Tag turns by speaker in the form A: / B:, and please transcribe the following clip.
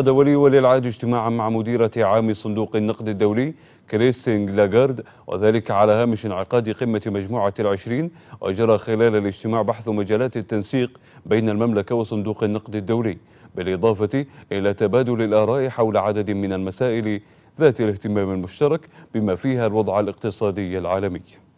A: دولي ولي العهد اجتماعا مع مديرة عام صندوق النقد الدولي كريستين لاغارد وذلك على هامش انعقاد قمة مجموعة العشرين وجرى خلال الاجتماع بحث مجالات التنسيق بين المملكة وصندوق النقد الدولي بالإضافة إلى تبادل الآراء حول عدد من المسائل ذات الاهتمام المشترك بما فيها الوضع الاقتصادي العالمي